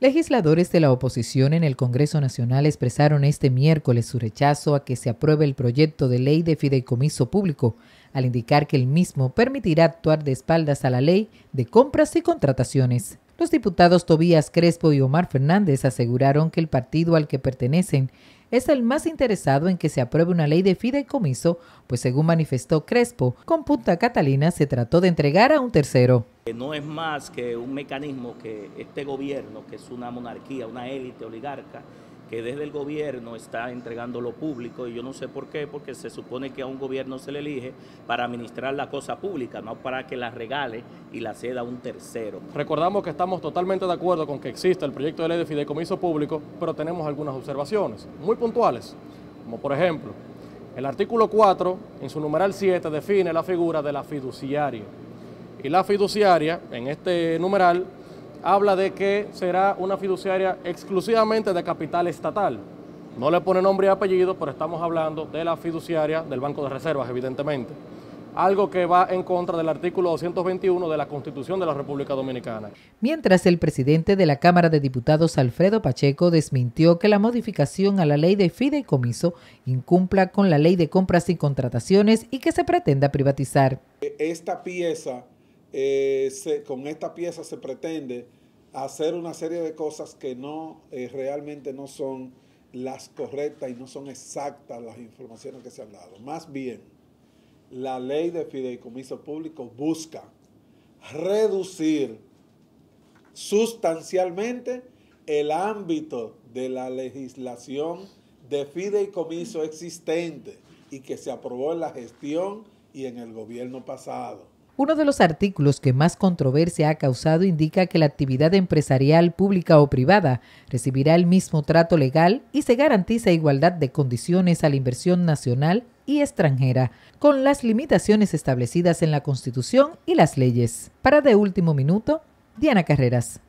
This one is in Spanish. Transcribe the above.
Legisladores de la oposición en el Congreso Nacional expresaron este miércoles su rechazo a que se apruebe el proyecto de ley de fideicomiso público, al indicar que el mismo permitirá actuar de espaldas a la ley de compras y contrataciones. Los diputados Tobías Crespo y Omar Fernández aseguraron que el partido al que pertenecen es el más interesado en que se apruebe una ley de fideicomiso, pues según manifestó Crespo, con Punta Catalina se trató de entregar a un tercero. No es más que un mecanismo que este gobierno, que es una monarquía, una élite oligarca, que desde el gobierno está entregando lo público y yo no sé por qué, porque se supone que a un gobierno se le elige para administrar la cosa pública, no para que la regale y la ceda a un tercero. Recordamos que estamos totalmente de acuerdo con que exista el proyecto de ley de fideicomiso público, pero tenemos algunas observaciones muy puntuales, como por ejemplo, el artículo 4 en su numeral 7 define la figura de la fiduciaria. Y la fiduciaria, en este numeral, habla de que será una fiduciaria exclusivamente de capital estatal. No le pone nombre y apellido, pero estamos hablando de la fiduciaria del Banco de Reservas, evidentemente. Algo que va en contra del artículo 221 de la Constitución de la República Dominicana. Mientras el presidente de la Cámara de Diputados, Alfredo Pacheco, desmintió que la modificación a la ley de fideicomiso incumpla con la ley de compras y contrataciones y que se pretenda privatizar. Esta pieza eh, con esta pieza se pretende hacer una serie de cosas que no eh, realmente no son las correctas y no son exactas las informaciones que se han dado. Más bien, la ley de fideicomiso público busca reducir sustancialmente el ámbito de la legislación de fideicomiso existente y que se aprobó en la gestión y en el gobierno pasado. Uno de los artículos que más controversia ha causado indica que la actividad empresarial pública o privada recibirá el mismo trato legal y se garantiza igualdad de condiciones a la inversión nacional y extranjera, con las limitaciones establecidas en la Constitución y las leyes. Para de último minuto, Diana Carreras.